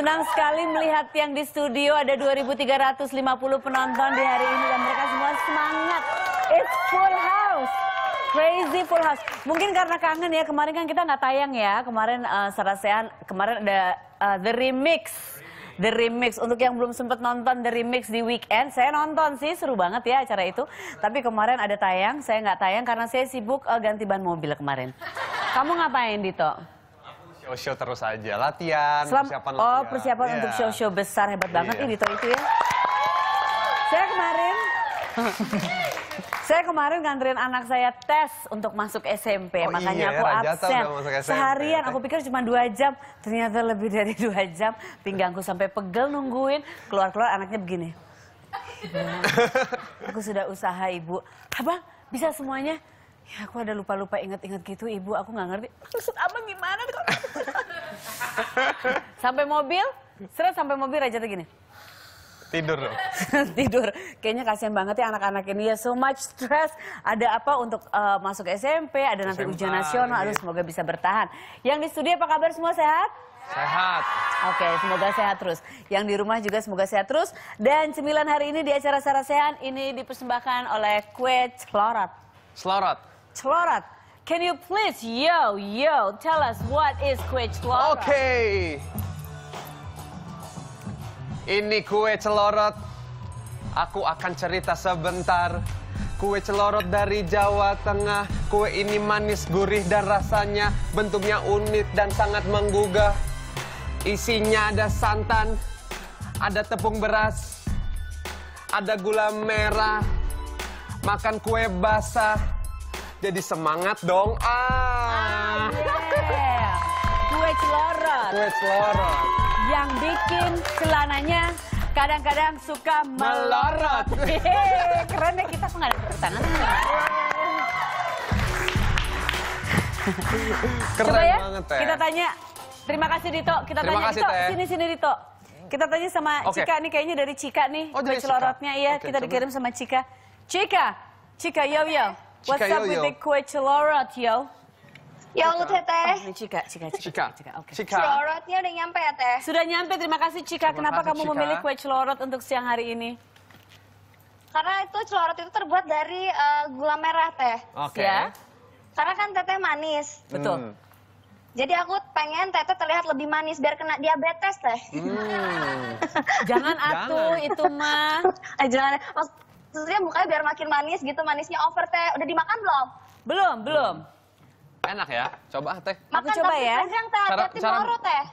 Senang sekali melihat yang di studio ada 2.350 penonton di hari ini dan mereka semua semangat. It's full house. Crazy full house. Mungkin karena kangen ya, kemarin kan kita nggak tayang ya. Kemarin uh, eh, Sarasean, kemarin ada uh, The Remix. The Remix. Untuk yang belum sempat nonton The Remix di weekend, saya nonton sih, seru banget ya acara itu. Tapi kemarin ada tayang, saya nggak tayang karena saya sibuk uh, ganti ban mobil kemarin. Kamu ngapain, Dito? show-show terus aja, latihan, Selam, persiapan oh, latihan. persiapan yeah. untuk show-show besar hebat banget ini iya. tuh itu ya. Saya kemarin saya kemarin nganterin anak saya tes untuk masuk SMP, oh, makanya iya, aku absen. Seharian aku pikir cuma dua jam, ternyata lebih dari dua jam. Pinggangku sampai pegel nungguin, keluar-keluar anaknya begini. aku sudah usaha ibu, abang bisa semuanya? Ya aku ada lupa-lupa inget-inget gitu ibu, aku nggak ngerti. Maksud abang gimana? sampai mobil, seret sampai mobil aja tuh gini. Tidur Tidur. Kayaknya kasihan banget ya anak-anak ini ya so much stress. Ada apa untuk uh, masuk SMP, ada nanti SMA, ujian nasional, aduh iya. semoga bisa bertahan. Yang di studio apa kabar semua sehat? Sehat. Oke, okay, semoga sehat terus. Yang di rumah juga semoga sehat terus. Dan cemilan hari ini di acara Sarasehan ini dipersembahkan oleh kue celorot. Selorot. Celorot. Can you please, yo, yo, tell us what is kue celorot? Oke. Okay. Ini kue celorot. Aku akan cerita sebentar. Kue celorot dari Jawa Tengah. Kue ini manis, gurih, dan rasanya bentuknya unik dan sangat menggugah. Isinya ada santan, ada tepung beras, ada gula merah, makan kue basah, jadi semangat dong. Ah. ah yeah. Kue celorot. Kue celorot. Yang bikin celananya kadang-kadang suka melorot. keren ya kita kok nggak ada Keren Coba ya, banget, ya. Kita tanya. Terima kasih Dito. Kita Terima tanya kasih, Dito. Sini sini Dito. Kita tanya sama okay. Cika nih kayaknya dari Cika nih. Oh, dari celorotnya iya, okay, kita coba. dikirim sama Cika. Cika, Cika yo yo. Okay. What's up kue with yo. the yo? Ya Allah Teh Cika, Cika, Cika. Cika, Oke. Cika. Celorotnya udah nyampe ya Teh. Sudah nyampe, terima kasih Cika. Kenapa kamu memilih kue celorot untuk siang hari ini? Karena itu celorot itu terbuat dari eh, gula merah Teh. Oke. Ya. Karena kan Teteh manis. Betul. Hmm. Jadi aku pengen Teteh terlihat lebih manis biar kena diabetes Teh. Hmm. Jangan atuh itu mah. Eh, jangan maksudnya mukanya biar makin manis gitu, manisnya over teh. Udah dimakan belum? Belum, belum. Enak ya, coba teh. Makan Aku coba ya. Pegang teh, cara, hati cara... teh.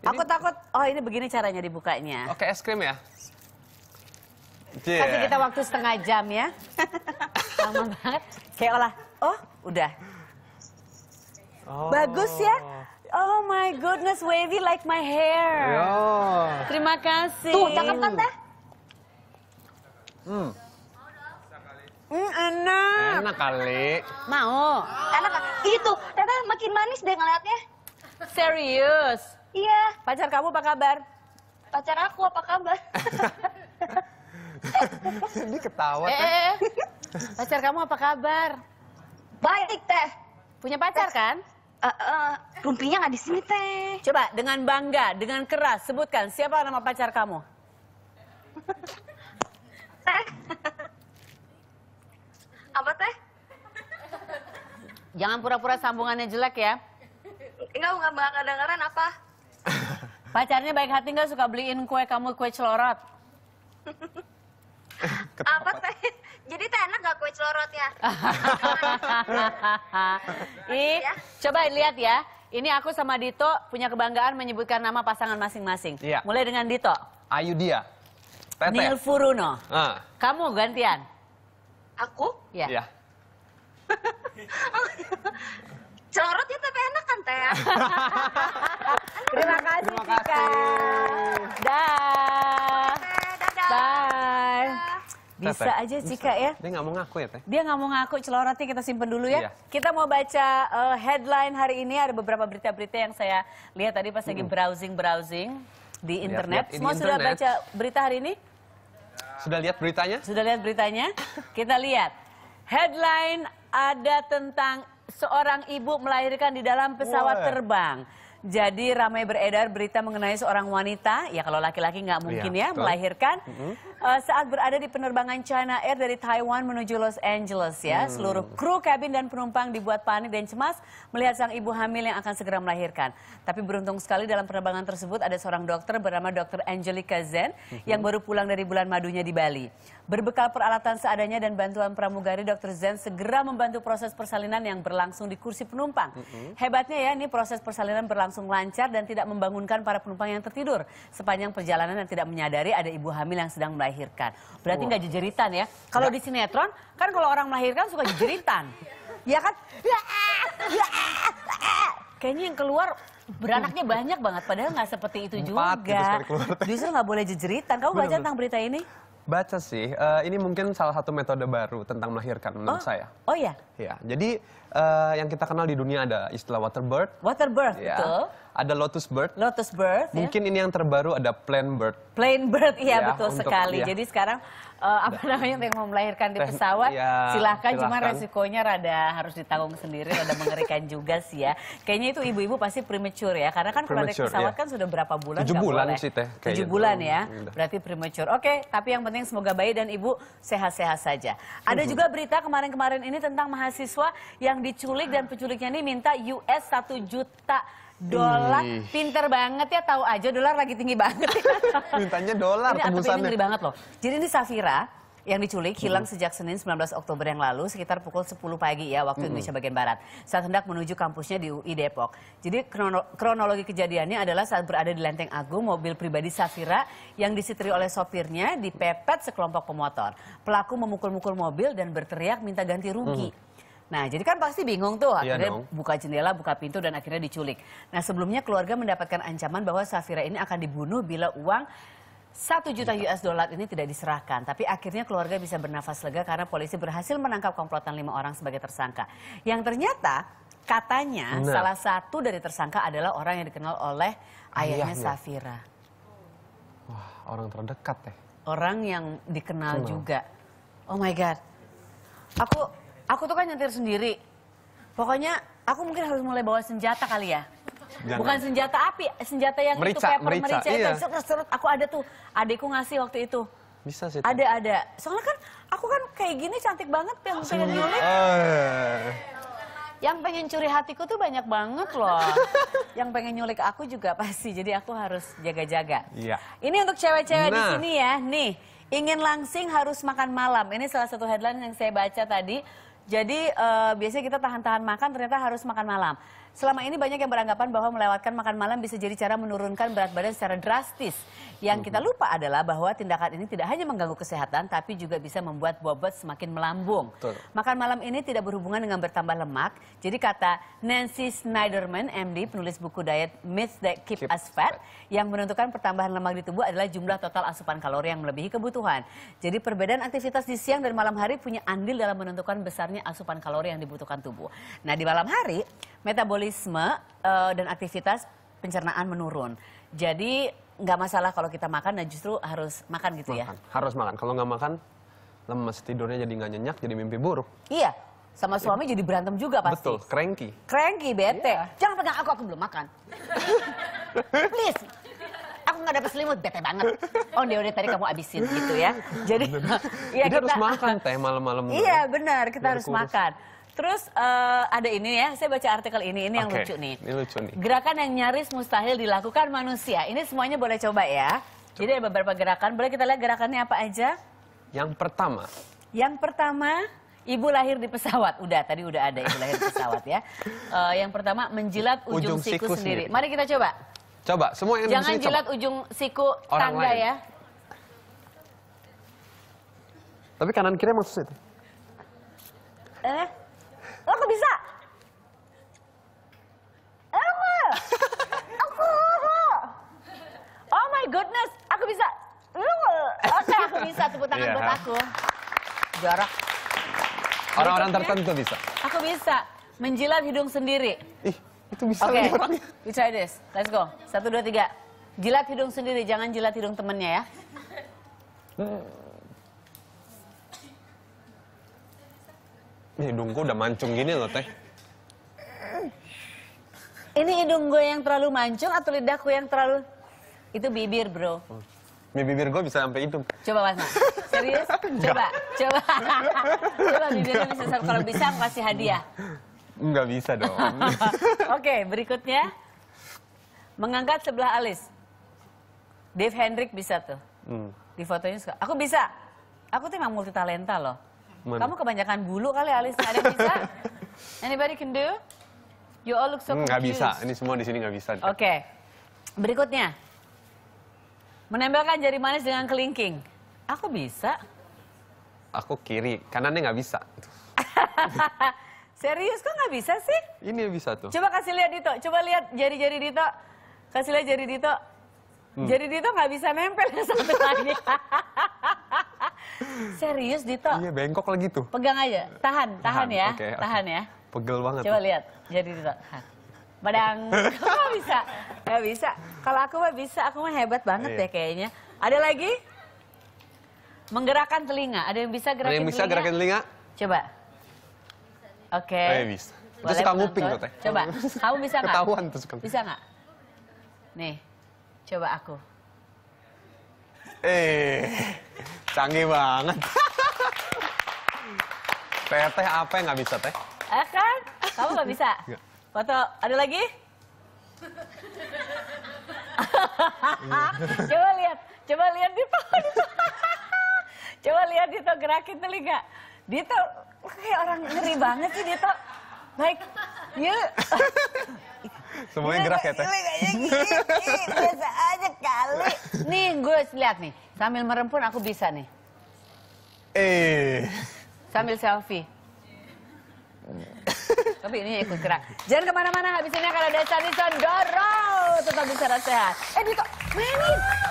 Ini... Aku takut, oh ini begini caranya dibukanya. Oke, es krim ya. Yeah. Kasih kita waktu setengah jam ya. Lama banget. Kayak olah, oh udah. Oh. Bagus ya. Oh my goodness, wavy like my hair. Oh. Terima kasih. Tuh, cakep kan teh? Hmm. Hmm, enak. Enak kali. Mau. Enak Itu, Tata makin manis deh ngeliatnya. Serius? Iya. Pacar kamu apa kabar? Pacar aku apa kabar? Ini ketawa, eh, Teh. Eh, eh, pacar kamu apa kabar? Baik, Teh. Punya pacar teh. kan? Uh, uh, rumpinya nggak di sini, Teh. Coba dengan bangga, dengan keras, sebutkan siapa nama pacar kamu? apa teh? Jangan pura-pura sambungannya jelek ya. Enggak, enggak bakal kedengeran apa. Pacarnya baik hati nggak suka beliin kue kamu kue celorot? apa teh? Jadi teh enak gak kue celorotnya? Ih, iya. coba lihat ya. Ini aku sama Dito punya kebanggaan menyebutkan nama pasangan masing-masing. Iya. Mulai dengan Dito. Ayudia. dia. Nil Furuno. Ah. Kamu gantian. Aku? Ya. Yeah. Celorotnya tapi enak kan Teh? Terima kasih Terima kasih. Tika. Dah. Bye. Bisa aja Cika ya. Dia nggak mau ngaku ya Teh? Dia nggak mau ngaku, celorotnya kita simpen dulu ya. Iya. Kita mau baca uh, headline hari ini, ada beberapa berita-berita yang saya lihat tadi pas lagi hmm. browsing-browsing di internet. Lihat, lihat. Semua di internet. sudah baca berita hari ini? Sudah lihat beritanya? Sudah lihat beritanya? Kita lihat. Headline ada tentang seorang ibu melahirkan di dalam pesawat terbang. Jadi ramai beredar berita mengenai seorang wanita, ya kalau laki-laki nggak iya, mungkin ya, ya melahirkan. Mm -hmm. uh, saat berada di penerbangan China Air dari Taiwan menuju Los Angeles ya, hmm. seluruh kru kabin dan penumpang dibuat panik dan cemas melihat sang ibu hamil yang akan segera melahirkan. Tapi beruntung sekali dalam penerbangan tersebut ada seorang dokter bernama Dr. Angelica Zen mm -hmm. yang baru pulang dari bulan madunya di Bali. Berbekal peralatan seadanya dan bantuan pramugari, Dr. Zen segera membantu proses persalinan yang berlangsung di kursi penumpang. Mm -hmm. Hebatnya ya, ini proses persalinan berlangsung lancar dan tidak membangunkan para penumpang yang tertidur sepanjang perjalanan dan tidak menyadari ada ibu hamil yang sedang melahirkan. Berarti nggak wow. jejeritan ya. Kalau di sinetron, kan kalau orang melahirkan suka jejeritan. ya kan? Ya, ah, ya, ah, ya, ah. Kayaknya yang keluar beranaknya banyak banget, padahal nggak seperti itu Empat, gitu juga. Justru nggak boleh jejeritan. Kamu baca tentang berita ini? Baca sih. Uh, ini mungkin salah satu metode baru tentang melahirkan menurut oh. saya. Oh iya. Ya. Jadi uh, yang kita kenal di dunia ada istilah water birth. Water birth, ya. betul ada lotus bird. Lotus bird. Ya. Mungkin ya. ini yang terbaru ada plain bird. Plain bird, iya ya, betul untuk, sekali. Ya. Jadi sekarang uh, apa namanya yang mau melahirkan di pesawat, ya, silahkan, Cuma resikonya rada harus ditanggung sendiri, rada mengerikan juga sih ya. Kayaknya itu ibu-ibu pasti premature ya, karena kan kalau pesawat ya. kan sudah berapa bulan? Tujuh bulan boleh. sih teh. Tujuh bulan ya, gitu. berarti premature. Oke, tapi yang penting semoga bayi dan ibu sehat-sehat saja. Ada mhm. juga berita kemarin-kemarin ini tentang mahasiswa yang diculik dan penculiknya ini minta US 1 juta Dolar, hmm. pinter banget ya tahu aja dolar lagi tinggi banget. Ya. Mintanya dolar ini, tebusannya. Ini banget loh. Jadi ini Safira yang diculik hmm. hilang sejak Senin 19 Oktober yang lalu sekitar pukul 10 pagi ya waktu hmm. Indonesia bagian barat saat hendak menuju kampusnya di UI Depok. Jadi kronologi kejadiannya adalah saat berada di Lenteng Agung mobil pribadi Safira yang disitri oleh sopirnya dipepet sekelompok pemotor. Pelaku memukul-mukul mobil dan berteriak minta ganti rugi. Hmm. Nah, jadi kan pasti bingung tuh iya akhirnya dong. buka jendela, buka pintu dan akhirnya diculik. Nah, sebelumnya keluarga mendapatkan ancaman bahwa Safira ini akan dibunuh bila uang satu juta iya. US dollar ini tidak diserahkan, tapi akhirnya keluarga bisa bernafas lega karena polisi berhasil menangkap komplotan lima orang sebagai tersangka. Yang ternyata katanya nah. salah satu dari tersangka adalah orang yang dikenal oleh ayahnya, ayahnya. Safira. Wah, orang terdekat teh. Orang yang dikenal Cuma. juga. Oh my god. Aku Aku tuh kan nyetir sendiri. Pokoknya aku mungkin harus mulai bawa senjata kali ya. Jangan. Bukan senjata api, senjata yang merica, itu paper merica, merica iya. itu Aku ada tuh, adekku ngasih waktu itu. Bisa sih. Ada ada. Soalnya kan aku kan kayak gini cantik banget yang pengen nyulik. Eh. Yang pengen curi hatiku tuh banyak banget loh. yang pengen nyulik aku juga pasti. Jadi aku harus jaga-jaga. Iya. Ini untuk cewek-cewek nah. di sini ya. Nih, ingin langsing harus makan malam. Ini salah satu headline yang saya baca tadi. Jadi uh, biasanya kita tahan-tahan makan ternyata harus makan malam. Selama ini banyak yang beranggapan bahwa melewatkan makan malam bisa jadi cara menurunkan berat badan secara drastis. Yang kita mhm. lupa adalah bahwa tindakan ini tidak hanya mengganggu kesehatan tapi juga bisa membuat bobot semakin melambung. Betul. Makan malam ini tidak berhubungan dengan bertambah lemak. Jadi kata Nancy Snyderman MD penulis buku diet Myths That Keep, Keep Us Fat yang menentukan pertambahan lemak di tubuh adalah jumlah total asupan kalori yang melebihi kebutuhan. Jadi perbedaan aktivitas di siang dan malam hari punya andil dalam menentukan besarnya asupan kalori yang dibutuhkan tubuh. Nah di malam hari metabolisme uh, dan aktivitas pencernaan menurun. Jadi nggak masalah kalau kita makan nah justru harus makan gitu ya. makan. ya? Harus makan. Kalau nggak makan lemes tidurnya jadi nggak nyenyak, jadi mimpi buruk. Iya, sama suami jadi berantem juga pasti. Betul, cranky. Cranky, bete. Yeah. Jangan pegang aku, aku belum makan. Please, gak dapet selimut bete banget oh dia udah tadi kamu abisin gitu ya jadi ya kita harus makan teh malam-malam iya benar kita harus kurus. makan Terus uh, ada ini ya, saya baca artikel ini, ini okay. yang lucu nih. Ini lucu nih. Gerakan yang nyaris mustahil dilakukan manusia. Ini semuanya boleh coba ya. Coba. Jadi ada beberapa gerakan. Boleh kita lihat gerakannya apa aja? Yang pertama. Yang pertama, ibu lahir di pesawat. Udah, tadi udah ada ibu lahir di pesawat ya. Uh, yang pertama, menjilat ujung, ujung siku, siku sendiri. sendiri. Mari kita coba. Coba semua yang Jangan sini jilat coba. ujung siku Orang tangga lain. ya. Tapi kanan kiri emang susah itu. Eh, lo kok bisa? Aku, aku, oh my goodness, aku bisa. Lu, oke okay, aku bisa tepuk tangan yeah. buat aku. Jarak. Orang-orang tertentu bisa. Aku bisa menjilat hidung sendiri. Ih itu bisa okay. orangnya. We try this. Let's go. Satu, dua, tiga. Jilat hidung sendiri, jangan jilat hidung temennya ya. Hmm. Hidungku udah mancung gini loh, Teh. Ini hidung gue yang terlalu mancung atau lidahku yang terlalu... Itu bibir, bro. Hmm. Mie bibir gue bisa sampai itu. Coba Mas Serius? Coba. Coba. coba bibirnya bisa Kalau bisa, kasih hadiah. Enggak bisa dong. Oke, berikutnya. Mengangkat sebelah alis. Dave Hendrik bisa tuh. Hmm. Di fotonya suka. Aku bisa. Aku tuh emang multi talenta loh. Mana? Kamu kebanyakan bulu kali alis. Ada yang bisa? Anybody can do? You all look so confused. Hmm, nggak bisa. Ini semua di sini nggak bisa. Oke. Okay. Berikutnya. Menempelkan jari manis dengan kelingking. Aku bisa. Aku kiri. Kanannya nggak bisa. Serius kok nggak bisa sih? Ini bisa tuh. Coba kasih lihat Dito, coba lihat jari-jari Dito. Kasih lihat jari Dito. Hmm. Jari Dito nggak bisa nempel ke satu lagi. Serius Dito? Iya bengkok lagi tuh. Pegang aja, tahan, tahan, tahan ya, okay, okay. tahan ya. Pegel banget. Coba tuh. lihat, jari Dito, Padang Badang, bisa, gak bisa. Kalau aku mah bisa, aku mah hebat banget iya. ya kayaknya. Ada lagi? Menggerakkan telinga, ada yang bisa gerakin telinga? Ada yang bisa telinga? gerakin telinga? Coba. Oke. Okay. Eh, iya, bisa. Boleh itu suka nguping tuh teh. Coba, kamu bisa nggak? Ketahuan tuh suka. Bisa nggak? Nih, coba aku. Eh, canggih banget. teh teh apa yang nggak bisa teh? Eh kan, kamu nggak bisa. Foto, ada lagi? coba lihat, coba lihat di Dito. Coba lihat Dito gerakin telinga. Dito Oke kayak orang ngeri banget sih dia tuh. Baik, yuk. Semuanya gerak ya, Teh? Biasa aja kali. Nih, gue lihat nih. Sambil merem pun aku bisa nih. Eh. Sambil selfie. Tapi ini ikut gerak. Jangan kemana-mana, habis ini akan ada Sanison Doro. Tetap bisa sehat. Eh, Dito, mainin.